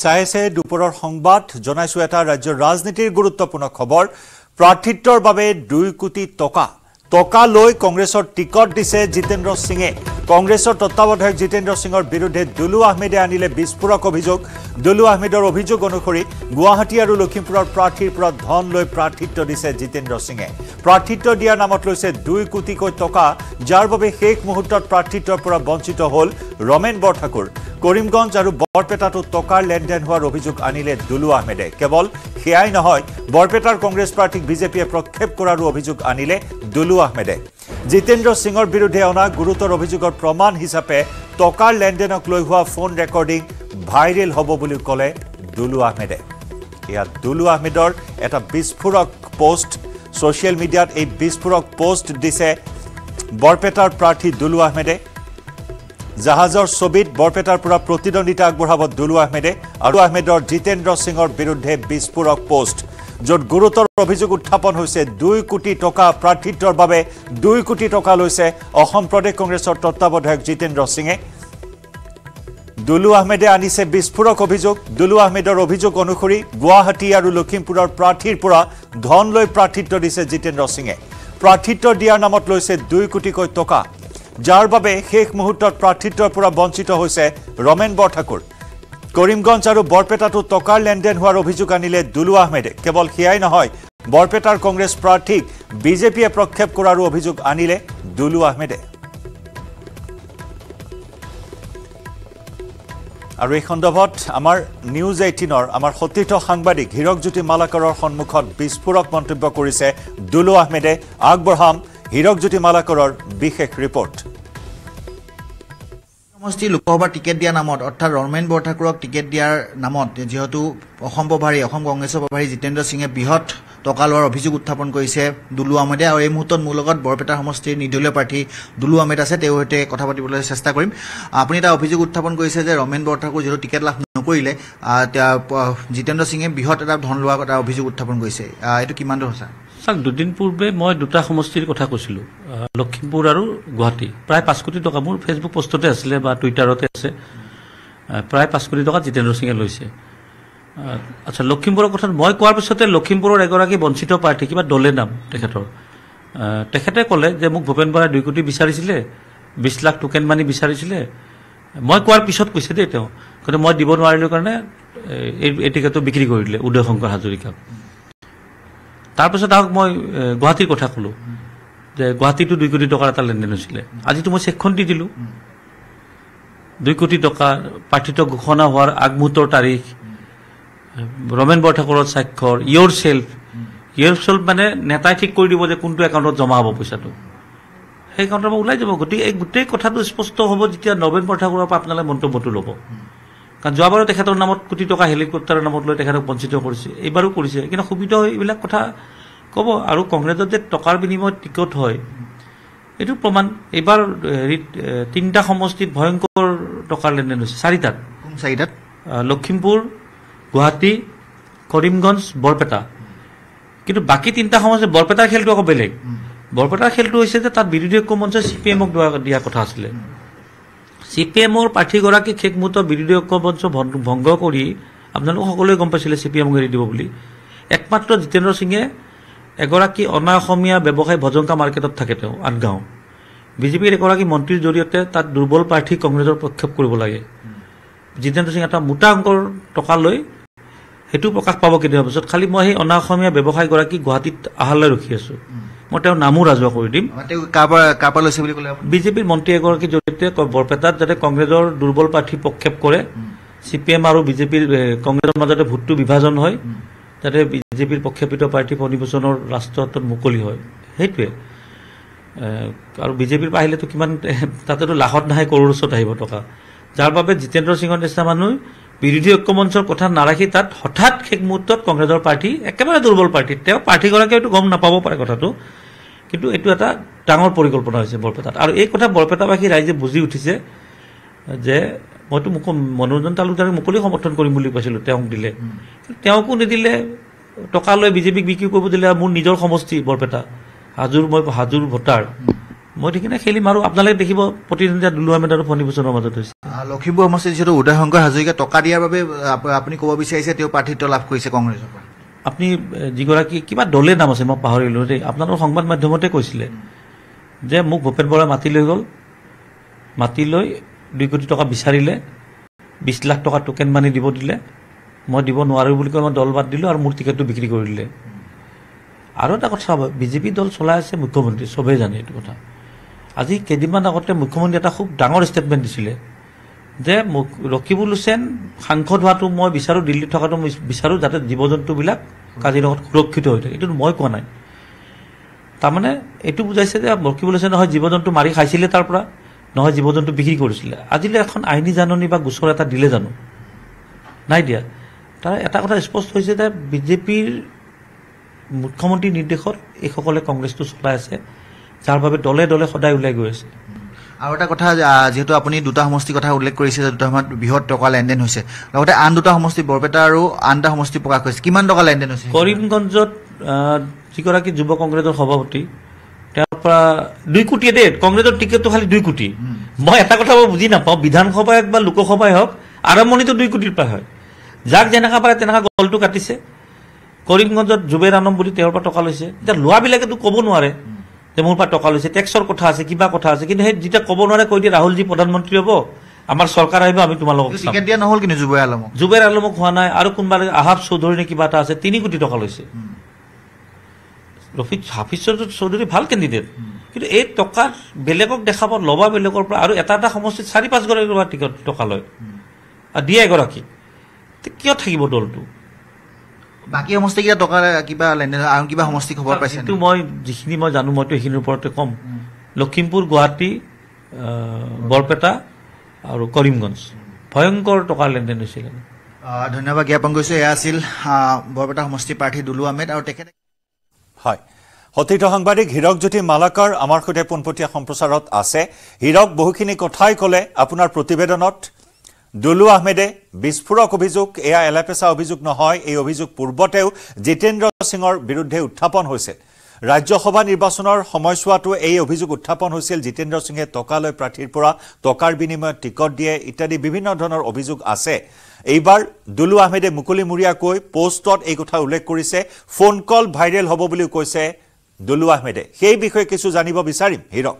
চাই আছে দুপৰৰ সংবাদ জনাইছো এটা ৰাজ্যৰ ৰাজনীতিৰ গুৰুত্বপূৰ্ণ খবৰ প্ৰাৰ্থিত্বৰ বাবে দুই কোটি টকা টকা লৈ কংগ্ৰেছৰ টিকট দিছে জিতেন্দ্ৰ সিঙে কংগ্ৰেছৰ তত্বাৱধায়ক জিতেন্দ্ৰ সিঙৰ বিৰুদ্ধে দুলু আহমেদে আনিলে বিস্ফোৰক অভিযোগ দুলু আহমেদৰ অভিযোগ অনুসৰি গুৱাহাটী আৰু লখিমপুৰৰ প্ৰাৰ্থীৰ পৰা ধন লৈ প্ৰাৰ্থিত্ব দিছে জিতেন্দ্ৰ সিঙে প্ৰাৰ্থিত্ব দিয়াৰ নামত লৈছে দুই কোটিকৈ টকা যাৰ বাবে শেষ মুহূৰ্তত প্ৰাৰ্থিত্বৰ পৰা বঞ্চিত হ'ল ৰমেন বৰঠাকুৰ কৰিমগঞ্জ আৰু বৰপেটাতো টকাৰ লেনদেন হোৱাৰ অভিযোগ আনিলে দুলু আহমেদে কেৱল সেয়াই নহয় বৰপেটাৰ কংগ্ৰেছ প্ৰাৰ্থীক বিজেপিয়ে প্ৰক্ষেপ কৰাৰো অভিযোগ আনিলে দুলু আহমেদে জিতেন্দ্ৰ সিঙৰ বিৰুদ্ধে অনা গুৰুতৰ অভিযোগৰ প্ৰমাণ হিচাপে টকাৰ লেনদেনক লৈ হোৱা ফোন ৰেকৰ্ডিং ভাইৰেল হ'ব বুলি ক'লে দুলু আহমেদে এয়া দুলু আহমেদৰ এটা বিস্ফোৰক পোষ্ট ছ'চিয়েল মিডিয়াত এই বিস্ফোৰক পোষ্ট দিছে বৰপেটাৰ প্ৰাৰ্থী দুলু আহমেদে জাহাজৰ ছবিত বৰপেটাৰ পৰা প্ৰতিদ্বন্দ্বিতা আগবঢ়াব দুলু আহমেদে আৰু আহমেদৰ জিতেন্দ্ৰ সিঙৰ বিৰুদ্ধে বিস্ফোৰক পোষ্ট য'ত গুৰুতৰ অভিযোগ উত্থাপন হৈছে দুই কোটি টকা প্ৰাৰ্থিত্বৰ বাবে দুই কোটি টকা লৈছে অসম প্ৰদেশ কংগ্ৰেছৰ তত্বাৱধায়ক জিতেন্দ্ৰ সিঙে দুলু আহমেদে আনিছে বিস্ফোৰক অভিযোগ দুলু আহমেদৰ অভিযোগ অনুসৰি গুৱাহাটী আৰু লখিমপুৰৰ প্ৰাৰ্থীৰ পৰা ধন লৈ প্ৰাৰ্থিত্ব দিছে জিতেন্দ্ৰ সিঙে প্ৰাৰ্থিত্ব দিয়াৰ নামত লৈছে দুই কোটিকৈ টকা যাৰ বাবে শেষ মুহূৰ্তত প্ৰাৰ্থিত্বৰ পৰা বঞ্চিত হৈছে ৰমেন বৰঠাকুৰ কৰিমগঞ্জ আৰু বৰপেটাত টকাৰ লেনদেন হোৱাৰ অভিযোগ আনিলে দুলু আহমেদে কেৱল সিয়াই নহয় বৰপেটাৰ কংগ্ৰেছ প্ৰাৰ্থীক বিজেপিয়ে প্ৰক্ষেপ কৰাৰও অভিযোগ আনিলে দুলু আহমেদে আৰু এই সন্দৰ্ভত আমাৰ নিউজ এইটিনৰ আমাৰ সতীৰ্থ সাংবাদিক হীৰকজ্যোতি মালাকৰেৰ সন্মুখত বিস্ফোৰক মন্তব্য কৰিছে দুলু আহমেদে আগবঢ়াম হীৰকজ্যোতি মালাকৰেৰ বিশেষ ৰিপৰ্ট সমষ্টিৰ লোকসভাৰ টিকেট দিয়াৰ নামত অৰ্থাৎ ৰমেন বৰঠাকুৰক টিকেট দিয়াৰ নামত যিহেতু অসম প্ৰভাৰী অসম কংগ্ৰেছৰ প্ৰভাৰী জিতেন্দ্ৰ সিঙে বৃহৎ টকা লোৱাৰ অভিযোগ উত্থাপন কৰিছে দুলু আহমেদে আৰু এই মুহূৰ্তত মোৰ লগত বৰপেটা সমষ্টিৰ নিৰ্দলীয় প্ৰাৰ্থী দুলু আহমেদ আছে তেওঁৰ সৈতে কথা পাতিবলৈ চেষ্টা কৰিম আপুনি এটা অভিযোগ উত্থাপন কৰিছে যে ৰমেন বৰঠাকুৰ যিহেতু টিকেট লাভ নকৰিলে জিতেন্দ্ৰ সিঙে বৃহৎ এটা ধন লোৱাৰ এটা অভিযোগ উত্থাপন কৰিছে এইটো কিমান দূৰ সঁচা চাওক দুদিন পূৰ্বে মই দুটা সমষ্টিৰ কথা কৈছিলোঁ লখিমপুৰ আৰু গুৱাহাটী প্ৰায় পাঁচ কোটি টকা মোৰ ফেচবুক পষ্টতে আছিলে বা টুইটাৰতে আছে প্ৰায় পাঁচ কোটি টকা জিতেন্দ্ৰ সিঙে লৈছে আচ্ছা লখিমপুৰৰ কথাত মই কোৱাৰ পিছতে লখিমপুৰৰ এগৰাকী বঞ্চিত প্ৰাৰ্থী কিবা দলে নাম তেখেতৰ তেখেতে ক'লে যে মোক ভূপেন বৰাই দুই কোটি বিচাৰিছিলে বিছ লাখ টোকেন মানি বিচাৰিছিলে মই কোৱাৰ পিছত কৈছে দেই তেওঁ কিন্তু মই দিব নোৱাৰিলোঁ কাৰণে এই এই টিকেটটো বিক্ৰী কৰি দিলে উদয় শংকৰ হাজৰিকাক তাৰপিছত আহক মই গুৱাহাটীৰ কথা ক'লোঁ যে গুৱাহাটীতো দুই কোটি টকাৰ এটা লেনদেন হৈছিলে আজিতো মই চেকখন দি দিলোঁ দুই কোটি টকা প্ৰাৰ্থিত্ব ঘোষণা হোৱাৰ আগমুহূৰ্তৰ তাৰিখ ৰমেন বৰঠাকুৰৰ স্বাক্ষৰ ইয়ৰ চেল্ফ ইয়ৰ চেল্ফ মানে নেতাই ঠিক কৰি দিব যে কোনটো একাউণ্টত জমা হ'ব পইচাটো সেই একাউণ্টৰ পৰা ওলাই যাব গতিকে এই গোটেই কথাটো স্পষ্ট হ'ব যেতিয়া নবেন বৰঠাকুৰৰ পৰা আপোনালোকে মন্তব্যটো ল'ব কাৰণ যোৱাবাৰো তেখেতৰ নামত কোটি টকা হেলিকপ্টাৰৰ নামত লৈ তেখেতক বঞ্চিত কৰিছে এইবাৰো কৰিছে কিন্তু সুবিধা এইবিলাক কথা ক'ব আৰু কংগ্ৰেছত যে টকাৰ বিনিময়ত টিকট হয় এইটো প্ৰমাণ এইবাৰ হেৰি তিনিটা সমষ্টিত ভয়ংকৰ টকাৰ লেনদেন হৈছে চাৰিটাত চাৰিটাত লখিমপুৰ গুৱাহাটী কৰিমগঞ্জ বৰপেটা কিন্তু বাকী তিনিটা সমষ্টি বৰপেটাৰ খেলটো আকৌ বেলেগ বৰপেটাৰ খেলটো হৈছে যে তাত বিৰোধী ঐক্য মঞ্চই চি পি এমক দিয়া কথা আছিলে চি পি এমৰ প্ৰাৰ্থীগৰাকীক শেষ মুহূৰ্তত বিৰোধী ঐক্য মঞ্চ ভংগ কৰি আপোনালোক সকলোৱে গম পাইছিলে চি পি এমক এৰি দিব বুলি একমাত্ৰ জিতেন্দ্ৰ সিঙে এগৰাকী অনা অসমীয়া ব্যৱসায়ী ভজংকা মাৰ্কেটত থাকে তেওঁ আঠগাঁও বিজেপিৰ এগৰাকী মন্ত্ৰীৰ জৰিয়তে তাত দুৰ্বল প্ৰাৰ্থী কংগ্ৰেছৰ প্ৰক্ষেপ কৰিব লাগে জিতেন্দ্ৰ সিং এটা মোটা অংকৰ টকা লৈ সেইটো প্ৰকাশ পাব কেতিয়াবা পিছত খালী মই সেই অনা অসমীয়া ব্যৱসায়ীগৰাকী গুৱাহাটীত আহালৈ ৰখি আছো মই তেওঁৰ নামো ৰাজহুৱা কৰি দিম বিজেপিৰ মন্ত্ৰী এগৰাকীৰ জৰিয়তে বৰপেটাত যাতে কংগ্ৰেছৰ দুৰ্বল প্ৰাৰ্থী প্ৰক্ষেপ কৰে চি পি এম আৰু বিজেপিৰ কংগ্ৰেছৰ মাজতে ভোটটো বিভাজন হয় যাতে জে পিৰ প্ৰক্ষেপিত পাৰ্টী অধিৱেশনৰ ৰাষ্ট্ৰত মুকলি হয় সেইটোৱে আৰু বিজেপিৰ পৰা আহিলেতো কিমান তাতেতো লাখত নাহে কৰোৰ ওচৰত আহিব টকা যাৰ বাবে জিতেন্দ্ৰ সিঙৰ নিচিনা মানুহ বিৰোধী ঐক্য মঞ্চৰ কথা নাৰাখি তাত হঠাৎ শেষ মুহূৰ্তত কংগ্ৰেছৰ প্ৰাৰ্থী একেবাৰে দুৰ্বল পাৰ্টী তেওঁ প্ৰাৰ্থীগৰাকীয়েতো গম নাপাব পাৰে কথাটো কিন্তু এইটো এটা ডাঙৰ পৰিকল্পনা হৈছে বৰপেটাত আৰু এই কথা বৰপেটাবাসী ৰাইজে বুজি উঠিছে যে মইতো মনোৰঞ্জন তালুকদাৰক মুকলি সমৰ্থন কৰিম বুলি কৈছিলোঁ তেওঁক দিলে তেওঁকো নিদিলে টকা লৈ বিজেপিক বিক্ৰী কৰিব দিলে আৰু মোৰ নিজৰ সমষ্টি বৰপেটা হাজোৰ মই হাজোৰ ভোটাৰ মই সেইখিনি খেলিম আৰু আপোনালোকে দেখিব প্ৰতিদ্বন্দ্বিতা দুলুৱা মেধা আৰু ফণীভূষণৰ মাজত হৈছে লক্ষীমপুৰ সমষ্টিত যিহেতু উদয় শংকৰ হাজৰিকাই টকা দিয়াৰ বাবে আপুনি ক'ব বিচাৰিছে তেওঁ প্ৰাৰ্থিত্ব লাভ কৰিছে কংগ্ৰেছৰ পৰা আপুনি যিগৰাকী কিবা দলে নাম আছে মই পাহৰিলোঁ দেই আপোনালোকৰ সংবাদ মাধ্যমতে কৈছিলে যে মোক ভূপেন বৰা মাতি লৈ গ'ল মাতি লৈ দুই কোটি টকা বিচাৰিলে বিশ লাখ টকা টোকেন মানি দিব দিলে মই দিব নোৱাৰোঁ বুলি কৈ মই দল বাদ দিলোঁ আৰু মোৰ টিকেটটো বিক্ৰী কৰি দিলে আৰু এটা কথা চাব বিজেপি দল চলাই আছে মুখ্যমন্ত্ৰী চবেই জানে এইটো কথা আজি কেইদিনমান আগতে মুখ্যমন্ত্ৰী এটা খুব ডাঙৰ ষ্টেটমেণ্ট দিছিলে যে মোক ৰকিবুল হুছেন সাংসদ হোৱাটো মই বিচাৰোঁ দিল্লীত থকাটো মই বিচাৰোঁ যাতে জীৱ জন্তুবিলাক কাজিৰঙাত সুৰক্ষিত হৈ থাকে এইটোতো মই কোৱা নাই তাৰমানে এইটো বুজাইছে যে ৰকিবুল হুছেন নহয় জীৱ জন্তু মাৰি খাইছিলে তাৰ পৰা নহয় জীৱ জন্তু বিক্ৰী কৰিছিলে আজিলৈ এখন আইনী জাননী বা গোচৰ এটা দিলে জানো নাই দিয়া তাৰ এটা কথা স্পষ্ট হৈছে যে বিজেপিৰ মুখ্যমন্ত্ৰীৰ নিৰ্দেশত এইসকলে কংগ্ৰেছটো চলাই আছে যাৰ বাবে দলে দলে সদায় ওলাই গৈ আছে আৰু এটা কথা যিহেতু আপুনি দুটা সমষ্টিৰ কথা উল্লেখ কৰিছে যে দুটা সময়ত বৃহৎ টকা লেনদেন হৈছে লগতে আন দুটা সমষ্টি বৰপেটা আৰু আন এটা সমষ্টি প্ৰকাশ কৰিছে কিমান টকা লেনদেন হৈছে কৰিমগঞ্জত যিগৰাকী যুৱ কংগ্ৰেছৰ সভাপতি তেওঁৰ পৰা দুই কোটিয়ে দেই কংগ্ৰেছৰ টিকেটটো খালী দুই কোটি মই এটা কথা মই বুজি নাপাওঁ বিধানসভাই হওক বা লোকসভাই হওক আৰম্ভণিটো দুই কোটিৰ পৰা হয় যাক যেনেকা পাৰে তেনেকা গলটো কাটিছে কৰিমগঞ্জত জুবেৰ আনম বুলি তেওঁৰ পৰা টকা লৈছে এতিয়া লোৱাবিলাকেতো ক'ব নোৱাৰে যে মোৰ পৰা টকা লৈছে টেক্সৰ কথা আছে কিবা কথা আছে কিন্তু সেই যেতিয়া ক'ব নোৱাৰে কৈ দিয়ে ৰাহুলজী প্ৰধানমন্ত্ৰী হ'ব আমাৰ চৰকাৰ আহিব আমি তোমালোকক নহ'ল কিন্তু জুবেৰ আলমক জুবেৰ আলমক হোৱা নাই আৰু কোনোবা আহাব চৌধুৰী নে কিবা এটা আছে তিনি কোটি টকা লৈছে ৰফিক হাফিজ চৌধুৰী ভাল কেণ্ডিডেট কিন্তু এই টকা বেলেগক দেখাব লবা বেলেগৰ পৰা আৰু এটা এটা সমষ্টিত চাৰি পাঁচগৰাকী টিকট টকা লয় আৰু দিয়ে এগৰাকী কিয় থাকিব দলটো বাকী সমষ্টিকেইটা টকা কিবা লেনদেন আৰু কিবা সমষ্টি খবৰ পাইছে সেইটো মই যিখিনি মই জানো মইতো সেইখিনিৰ ওপৰতে ক'ম লখিমপুৰ গুৱাহাটী বৰপেটা আৰু কৰিমগঞ্জ ভয়ংকৰ টকাৰ লেনদেন হৈছিলে ধন্যবাদ জ্ঞাপন কৰিছোঁ এয়া আছিল বৰপেটা সমষ্টিৰ প্ৰাৰ্থী দুলু আহমেদ আৰু তেখেতে হয় সতীৰ্থ সাংবাদিক হীৰকজ্যোতি মালাকাৰ আমাৰ সৈতে পোনপটীয়া সম্প্ৰচাৰত আছে হীৰক বহুখিনি কথাই ক'লে আপোনাৰ প্ৰতিবেদনত দুলু আহমেদে বিস্ফোৰক অভিযোগ এয়া এলাপেচা অভিযোগ নহয় এই অভিযোগ পূৰ্বতেও জিতেন্দ্ৰ সিঙৰ বিৰুদ্ধে উত্থাপন হৈছিল ৰাজ্যসভা নিৰ্বাচনৰ সময়ছোৱাতো এই অভিযোগ উত্থাপন হৈছিল জিতেন্দ্ৰ সিঙে টকা লৈ প্ৰাৰ্থীৰ পৰা টকাৰ বিনিময়ত টিকট দিয়ে ইত্যাদি বিভিন্ন ধৰণৰ অভিযোগ আছে এইবাৰ দুলু আহমেদে মুকলিমূৰীয়াকৈ পষ্টত এই কথা উল্লেখ কৰিছে ফোন কল ভাইৰেল হ'ব বুলিও কৈছে দুলু আহমেদে সেই বিষয়ে কিছু জানিব বিচাৰিম হীৰক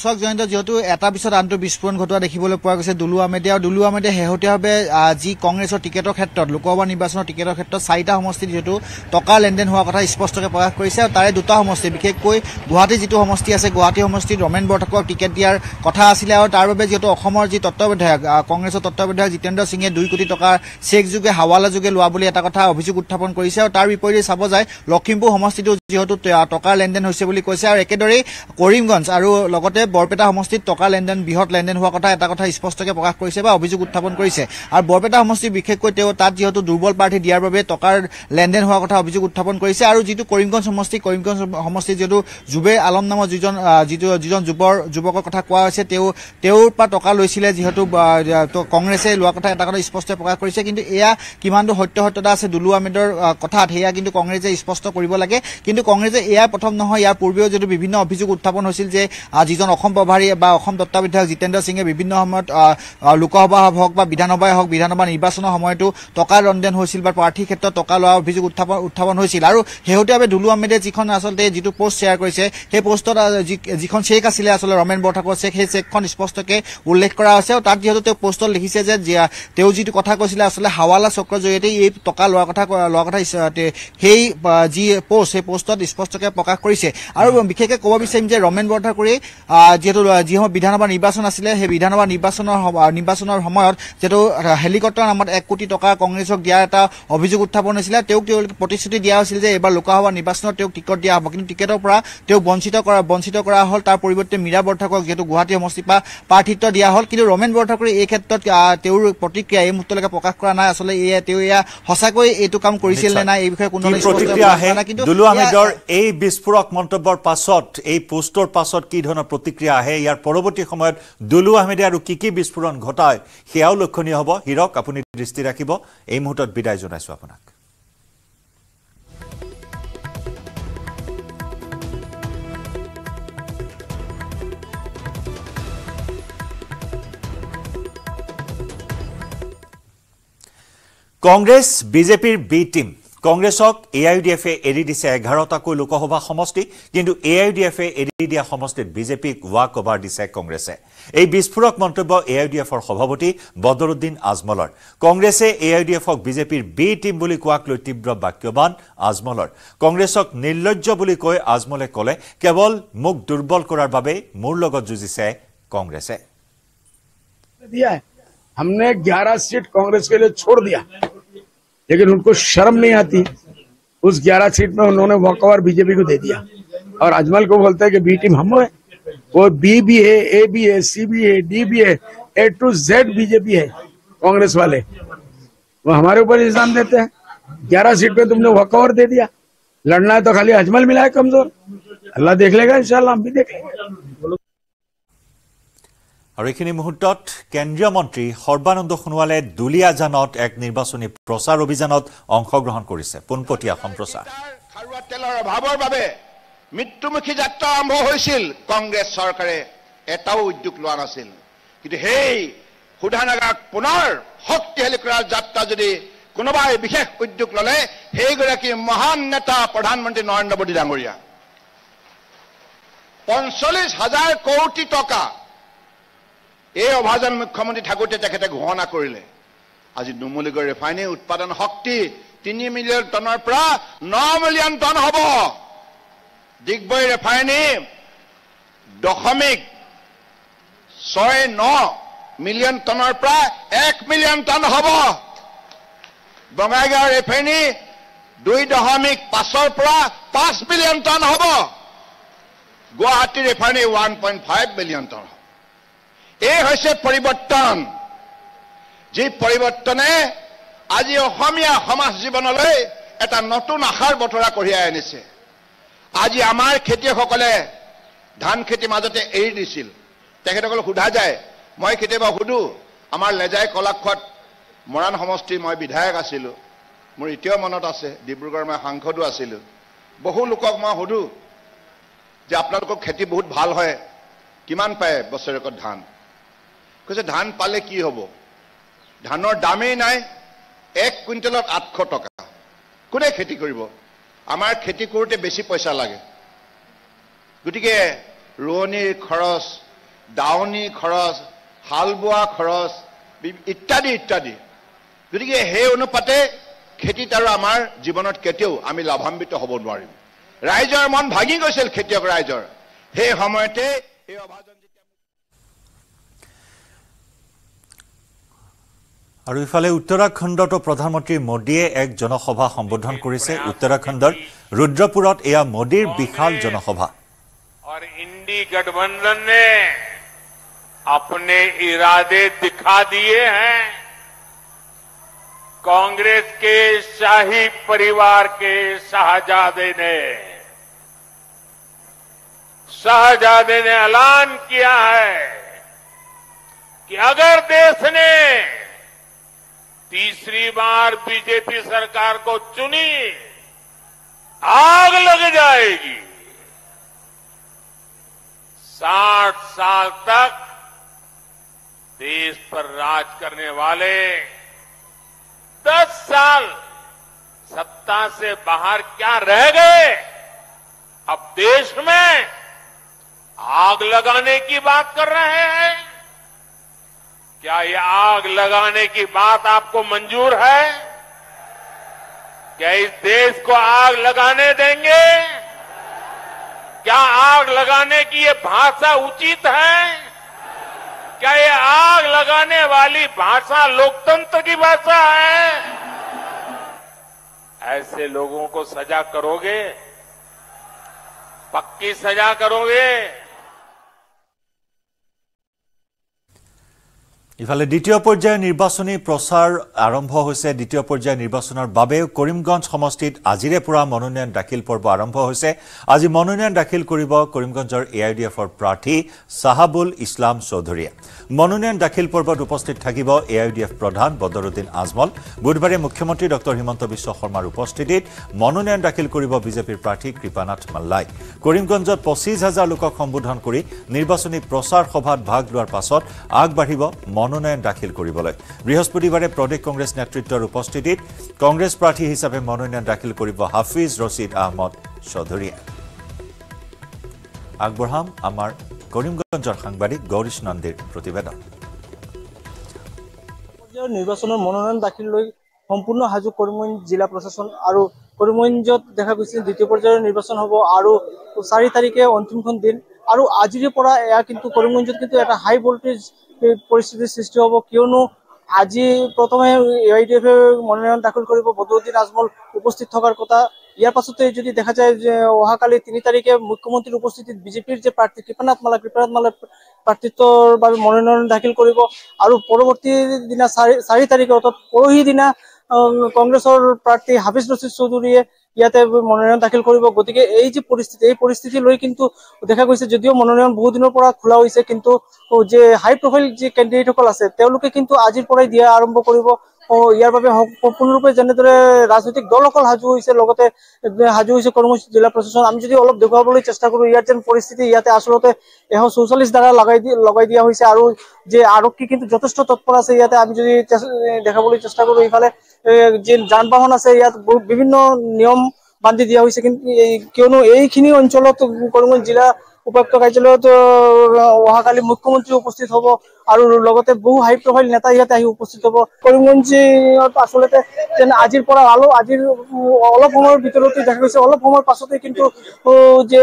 চাওক জয়ন্ত যিহেতু এটা পিছত আনটো বিস্ফোৰণ ঘটোৱা দেখিবলৈ পোৱা গৈছে দুলু মেধি আৰু দুলু মেধিয়ে শেহতীয়াভাৱে যি কংগ্ৰেছৰ টিকেটৰ ক্ষেত্ৰত লোকসভা নিৰ্বাচনৰ টিকেটৰ ক্ষেত্ৰত চাৰিটা সমষ্টিত যিহেতু টকা লেনদেন হোৱাৰ কথা স্পষ্টকৈ প্ৰকাশ কৰিছে আৰু তাৰে দুটা সমষ্টি বিশেষকৈ গুৱাহাটী যিটো সমষ্টি আছে গুৱাহাটী সমষ্টিত ৰমেন বৰঠাকুৰক টিকেট দিয়াৰ কথা আছিলে আৰু তাৰ বাবে যিহেতু অসমৰ যি তত্বাৱধায়ক কংগ্ৰেছৰ তত্বাৱধায়ক জিতেন্দ্ৰ সিঙে দুই কোটি টকাৰ চেকযোগে হাৱালাযোগে লোৱা বুলি এটা কথা অভিযোগ উত্থাপন কৰিছে আৰু তাৰ বিপৰীতে চাব যায় লখিমপুৰ সমষ্টিটো যিহেতু টকাৰ লেনদেন হৈছে বুলি কৈছে আৰু একেদৰেই কৰিমগঞ্জ আৰু লগতে বৰপেটা সমষ্টিত টকা লেনদেন বৃহৎ লেনদেন হোৱা কথা এটা কথা স্পষ্টকৈ প্ৰকাশ কৰিছে বা অভিযোগ উত্থাপন কৰিছে আৰু বৰপেটা সমষ্টিত বিশেষকৈ তেওঁ তাত যিহেতু দুৰ্বল প্ৰাৰ্থী দিয়াৰ বাবে টকাৰ লেনদেন হোৱা কথা অভিযোগ উত্থাপন কৰিছে আৰু যিটো কৰিমগঞ্জ সমষ্টি কৰিমগঞ্জ সমষ্টিত যিহেতু জুবে আলম নামৰ যিজন যিটো যিজন যুৱৰ যুৱকৰ কথা কোৱা হৈছে তেওঁ তেওঁৰ পৰা টকা লৈছিলে যিহেতু কংগ্ৰেছে লোৱা কথা এটা কথা স্পষ্টকৈ প্ৰকাশ কৰিছে কিন্তু এয়া কিমানটো সত্য সত্যতা আছে দুলু আহমেদৰ কথাত সেয়া কিন্তু কংগ্ৰেছে স্পষ্ট কৰিব লাগে কিন্তু কিন্তু কংগ্ৰেসে এয়াই প্ৰথম নহয় ইয়াৰ পূৰ্বেও যদি বিভিন্ন অভিযোগ উত্থাপন হৈছিল যে যিজন অসম প্ৰভাৰী বা অসম তত্ত্বাবধায়ক জিতেন্দ্ৰ সিঙে বিভিন্ন সময়ত লোকসভা হওক বা বিধানসভাই হওক বিধানসভা নিৰ্বাচনৰ সময়তো টকা লন্ডন হৈছিল বা প্ৰাৰ্থীৰ ক্ষেত্ৰত টকা লোৱা অভিযোগ উত্থাপন উত্থাপন হয়েছিল আৰ শেহতভাবে ডুলু আহমেদে যিখন আচলতে যিটো পোস্ট শ্বেয়াৰ কৰিছে সেই পোস্টত যিখন চেক আছিলে আচলতে ৰমেন বৰঠাকুৰ চেক সেই চেকখন স্পষ্টকৈ উল্লেখ কৰা হৈছে আৰু তাত যিহেতু তেওঁ পোস্টত লিখিছে যে তেওঁ যিটো কথা কৈছিলে আচলতে হাৱালা চক্ৰৰ জড়িয়ে এই টকা লোৱাৰ কথা লওয়াৰ কথা সেই যি পোস্ট সেই পোস্ট পত্ৰত স্পষ্টকৈ প্ৰকাশ কৰিছে আৰু বিশেষকৈ ক'ব বিচাৰিম যে ৰমেন বৰঠাকুৰে যিহেতু যিসমূহ বিধানসভা নিৰ্বাচন আছিলে সেই বিধানসভা নিৰ্বাচনৰ নিৰ্বাচনৰ সময়ত যিহেতু হেলিকপ্টাৰ নামত এক কোটি টকা কংগ্ৰেছক দিয়াৰ এটা অভিযোগ উত্থাপন হৈছিলে তেওঁক তেওঁলোকে প্ৰতিশ্ৰুতি দিয়া হৈছিল যে এইবাৰ লোকসভা নিৰ্বাচনত তেওঁক টিকট দিয়া হ'ব কিন্তু টিকেটৰ পৰা তেওঁক বঞ্চিত কৰা বঞ্চিত কৰা হ'ল তাৰ পৰিৱৰ্তে মীৰা বৰঠাকক যিহেতু গুৱাহাটী সমষ্টিৰ পৰা প্ৰাৰ্থিত্ব দিয়া হ'ল কিন্তু ৰমেন বৰঠাকুৰে এই ক্ষেত্ৰত তেওঁৰ প্ৰতিক্ৰিয়া এই মুহূৰ্তলৈকে প্ৰকাশ কৰা নাই আচলতে এয়া তেওঁ এয়া সঁচাকৈ এইটো কাম কৰিছিল নে নাই এই বিষয়ে কোনো প্ৰতিক্ৰিয়া কিন্তু তেওঁৰ এই বিস্ফোৰক মন্তব্যৰ পাছত এই পোষ্টৰ পাছত কি ধৰণৰ প্ৰতিক্ৰিয়া আহে ইয়াৰ পৰৱৰ্তী সময়ত দুলু আহমেদে আৰু কি কি বিস্ফোৰণ ঘটায় সেয়াও লক্ষণীয় হ'ব হীৰক আপুনি দৃষ্টি ৰাখিব এই মুহূৰ্তত বিদায় জনাইছোঁ আপোনাক কংগ্ৰেছ বিজেপিৰ বি টিম কংগ্ৰেছক এ আই ডি এফে এৰি দিছে এঘাৰটাকৈ লোকসভা সমষ্টি কিন্তু এ আই ডি এফে এৰি দিয়া সমষ্টিত বিজেপিক ৱাক অভাৰ দিছে কংগ্ৰেছে এই বিস্ফোৰক মন্তব্য এ আই ডি এফৰ সভাপতি বদৰুদ্দিন আজমলৰ কংগ্ৰেছে এ আই ডি এফক বিজেপিৰ বি টিম বুলি কোৱাক লৈ তীৱ বাক্যবান আজমলৰ কংগ্ৰেছক নিৰ্লজ্জ বুলি কৈ আজমলে ক'লে কেৱল মোক দুৰ্বল কৰাৰ বাবে মোৰ লগত যুঁজিছে কংগ্ৰেছে लेकिन उनको शर्म नहीं आती उस 11 सीट में उन्होंने वॉकओवर बीजेपी को दे दिया और अजमल को बोलते है कि बी टीम हम है वो बी भी है ए भी है सी भी है डी भी है ए टू जेड बीजेपी है कांग्रेस वाले वो हमारे ऊपर इल्जाम देते हैं ग्यारह सीट पे तुमने वॉकओवर दे दिया लड़ना है तो खाली अजमल मिला है कमजोर अल्लाह देख लेगा इंशाल्लाह हम भी देख लेंगे আৰু এইখিনি মুহূৰ্তত কেন্দ্ৰীয় মন্ত্ৰী সৰ্বানন্দ সোণোৱালে দুলীয়াজানত এক নিৰ্বাচনী প্ৰচাৰ অভিযানত অংশগ্ৰহণ কৰিছে পোনপটীয়া সম্প্ৰচাৰ তেলৰ অভাৱৰ বাবে মৃত্যুমুখী যাত্ৰা আৰম্ভ হৈছিল কংগ্ৰেছ চৰকাৰে এটাও উদ্যোগ লোৱা নাছিল কিন্তু সেই সুধানাগাৰক পুনৰ শক্তিশালী কৰাৰ যাত্ৰা যদি কোনোবাই বিশেষ উদ্যোগ ল'লে সেইগৰাকী মহান নেতা প্ৰধানমন্ত্ৰী নৰেন্দ্ৰ মোদী ডাঙৰীয়া পঞ্চল্লিছ হাজাৰ কোটি টকা এই অভাজন মুখ্যমন্ত্ৰী থাকোঁতে তেখেতে ঘোষণা কৰিলে আজি নুমলীগড় ৰিফাইনেৰী উৎপাদন শক্তি তিনি মিলিয়ন টনৰ পৰা ন মিলিয়ন টন হ'ব ডিগবৈ ৰিফাইনেৰী দশমিক ছয় ন মিলিয়ন টনৰ পৰা এক মিলিয়ন টন হ'ব বঙাইগাঁও ৰিফাইনেৰী দুই দশমিক পাঁচৰ পৰা পাঁচ মিলিয়ন টন হ'ব Guwahati refinery one point five million ton হ'ব এই হৈছে পৰিৱৰ্তন যি পৰিৱৰ্তনে আজি অসমীয়া সমাজ জীৱনলৈ এটা নতুন আশাৰ বতৰা কঢ়িয়াই আনিছে আজি আমাৰ খেতিয়কসকলে ধান খেতি মাজতে এৰি দিছিল তেখেতসকল সোধা যায় মই কেতিয়াবা সুধো আমাৰ লেজাই কলাক্ষত মৰাণ সমষ্টিৰ মই বিধায়ক আছিলোঁ মোৰ এতিয়াও মনত আছে ডিব্ৰুগড় মই সাংসদো আছিলোঁ বহু লোকক মই সোধোঁ যে আপোনালোকৰ খেতি বহুত ভাল হয় কিমান পায় বছৰেকত ধান কৈছে ধান পালে কি হ'ব ধানৰ দামেই নাই এক কুইণ্টেলত আঠশ টকা কোনে খেতি কৰিব আমাৰ খেতি কৰোঁতে বেছি পইচা লাগে গতিকে ৰোৱনীৰ খৰচ দাৱনী খৰচ হাল বোৱা খৰচ ইত্যাদি ইত্যাদি গতিকে সেই অনুপাতে খেতিত আৰু আমাৰ জীৱনত কেতিয়াও আমি লাভান্বিত হ'ব নোৱাৰিম ৰাইজৰ মন ভাগি গৈছিল খেতিয়ক ৰাইজৰ সেই সময়তে এই অভাৱ আরুইফালে উত্তরাখণ্ডতো প্রধানমন্ত্রী মোদিয়ে এক জনসভা সম্বোধন কৰিছে উত্তরাখণ্ডৰ ৰুদ্রপুৰত ইয়া মোদিৰ বিখাল জনসভা আর ইনডি গডবন্ধন নে আপনে ইৰাদে দেখা দিয়ে হে কংগ্রেস কে शाही পরিবার কে शहजादे ने शहजादे ने एलान किया है कि अगर देश ने बार बीजेपी सरकार को चुनी आग लग जाएगी साठ साल तक देश पर राज करने वाले दस साल सत्ता से बाहर क्या रह गए अब देश में आग लगाने की बात कर रहे हैं क्या ये आग लगाने की बात आपको मंजूर है क्या इस देश को आग लगाने देंगे क्या आग लगाने की ये भाषा उचित है क्या ये आग लगाने वाली भाषा लोकतंत्र की भाषा है ऐसे लोगों को सजा करोगे पक्की सजा करोगे ইফালে দ্বিতীয় পৰ্যায়ৰ নিৰ্বাচনী প্ৰচাৰ আৰম্ভ হৈছে দ্বিতীয় পৰ্যায়ৰ নিৰ্বাচনৰ বাবেও কৰিমগঞ্জ সমষ্টিত আজিৰে পৰা মনোনয়ন দাখিল পৰ্ব আৰম্ভ হৈছে আজি মনোনয়ন দাখিল কৰিব কৰিমগঞ্জৰ এ আই ডি এফৰ প্ৰাৰ্থী চাহাবুল ইছলাম চৌধুৰীয়ে মনোনয়ন দাখিল পৰ্বত উপস্থিত থাকিব এ আই ডি এফ প্ৰধান বদৰুদ্দিন আজমল বুধবাৰে মুখ্যমন্ত্ৰী ডঃ হিমন্ত বিশ্ব শৰ্মাৰ উপস্থিতিত মনোনয়ন দাখিল কৰিব বিজেপিৰ প্ৰাৰ্থী কৃপানাথ মাল্লাই কৰিমগঞ্জত পঁচিছ হাজাৰ লোকক সম্বোধন কৰি নিৰ্বাচনী প্ৰচাৰ সভাত ভাগ লোৱাৰ পাছত আগবাঢ়িব মন মনোনয়ন দাখিল কৰিবলৈ বৃহস্পতিবাৰে প্ৰদেশ কংগ্ৰেছ নেতৃত্বৰ উপস্থিতিত কংগ্ৰেছ প্ৰাৰ্থী হিচাপে মনোনয়ন দাখিল কৰিব হাফিজ ৰচিদ আহমদ চৌধুৰীয়ে আগবঢ়াম আমাৰ কৰিমগঞ্জৰ সাংবাদিক গৌৰীশ নন্দীৰ প্ৰতিবেদন নিৰ্বাচনৰ মনোনয়ন দাখিল লৈ সম্পূৰ্ণ সাজু কৰিমগঞ্জ জিলা প্ৰশাসন আৰু কৰিমগঞ্জত দেখা গৈছে দ্বিতীয় পৰ্যায়ৰ নিৰ্বাচন হ'ব আৰু চাৰি তাৰিখে অন্তিমখন দিন আৰু আজিৰ পৰা এয়া কিন্তু করিমগঞ্জত কিন্তু এটা হাই ভোল্টেজ পরিস্থিতির সৃষ্টি হব কিয়নো আজি প্রথমে এ আই ডি এফ মনোনয়ন দাখিল করব বদরুদ্দিন আজমল উপস্থিত থাকার কথা ইয়ার পাছতে যদি দেখা যায় যে অহাকালি তিন তারিখে মুখ্যমন্ত্রীর উপস্থিতিত বিজেপির যে প্রার্থী কৃপানাথ মালা কৃপানাথ মালা প্রার্থিত্বর বাবে মনোনয়ন দাখিল করব আর পরবর্তী দিনা চারি চারি তারিখে অর্থাৎ পরহি দিনা কংগ্ৰেছৰ প্ৰাৰ্থী হাফিজ ৰচিদ চৌধুৰীয়ে ইয়াতে মনোনয়ন দাখিল কৰিব গতিকে এই যি পৰিস্থিতি এই পৰিস্থিতি লৈ কিন্তু দেখা গৈছে যদিও মনোনয়ন বহু দিনৰ পৰা খোলা হৈছে কিন্তু যে হাই প্ৰফাইল যি কেণ্ডিডেটসকল আছে তেওঁলোকে কিন্তু আজিৰ পৰাই দিয়া আৰম্ভ কৰিব ইয়াৰ বাবে সম্পূৰ্ণৰূপে যেনেদৰে ৰাজনৈতিক দলসকল সাজু হৈছে লগতে সাজু হৈছে কৰ্মসূচী জিলা প্ৰশাসন আমি যদি অলপ দেখুৱাবলৈ চেষ্টা কৰোঁ ইয়াৰ যেন পৰিস্থিতি ইয়াতে আচলতে এশ চৌচল্লিছ দ্বাৰা লগাই দি লগাই দিয়া হৈছে আৰু যে আৰক্ষী কিন্তু যথেষ্ট তৎপৰ আছে ইয়াতে আমি যদি দেখাবলৈ চেষ্টা কৰোঁ ইফালে যি যান বাহন আছে ইয়াত বহুত বিভিন্ন নিয়ম বান্ধি দিয়া হৈছে কিন্তু কিয়নো এইখিনি অঞ্চলত কৰিমগঞ্জ জিলা উপায়ুক্ত কাৰ্যালয়ত অহাকালি মুখ্যমন্ত্ৰী উপস্থিত হব আৰু লগতে বহু হাই প্ৰফাইল নেতা ইয়াতে আহি উপস্থিত হব কৰিমগঞ্জত আচলতে যেন আজিৰ পৰা আলো আজিৰ অলপ সময়ৰ ভিতৰতে দেখা গৈছে অলপ সময়ৰ পাছতে কিন্তু যে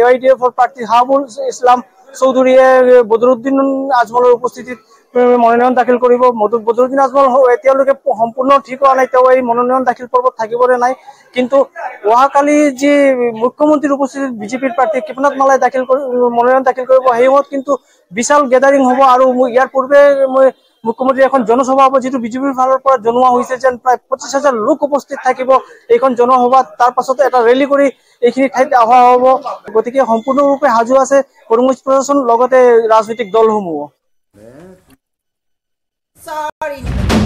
এ আই ডি এফৰ প্ৰাৰ্থী হাবুল ইছলাম চৌধুৰীয়ে বদৰুদ্দিন আজমলৰ উপস্থিতিত মনোনয়ন দাখিল কৰিব মধু মধুদিন আজমল এতালে সম্পূৰ্ণ ঠিক হওয়া নাই তেওঁ এই মনোনয়ন দাখিল পৰ্ব থাকবৰে নাই কিন্তু অহাকালি যি মুখ্যমন্ত্ৰীৰ উপস্থিত বিজেপিৰ প্ৰাৰ্থী কৃপনাথ মালাই দাখিল মনোনয়ন দাখিল কৰিব সেই সময়ত কিন্তু বিশাল গেডাৰিং হব আৰু ইয়াৰ পূৰ্বে মই মুখ্যমন্ত্ৰী এখন জনসভা হ'ব যিটো বিজেপিৰ ফালৰ পৰা জনোৱা হৈছে যেন প্ৰায় পঁচিছ হাজাৰ লোক উপস্থিত থাকিব এইখন জনসভাত তাৰ পাছতে এটা ৰেলী কৰি এইখিনি ঠাইত অহা হব গতিকে সম্পূৰ্ণৰূপে সাজু আছে কৰ্মজ প্ৰশাসন লগতে ৰাজনৈতিক দলসমূহ Sorry.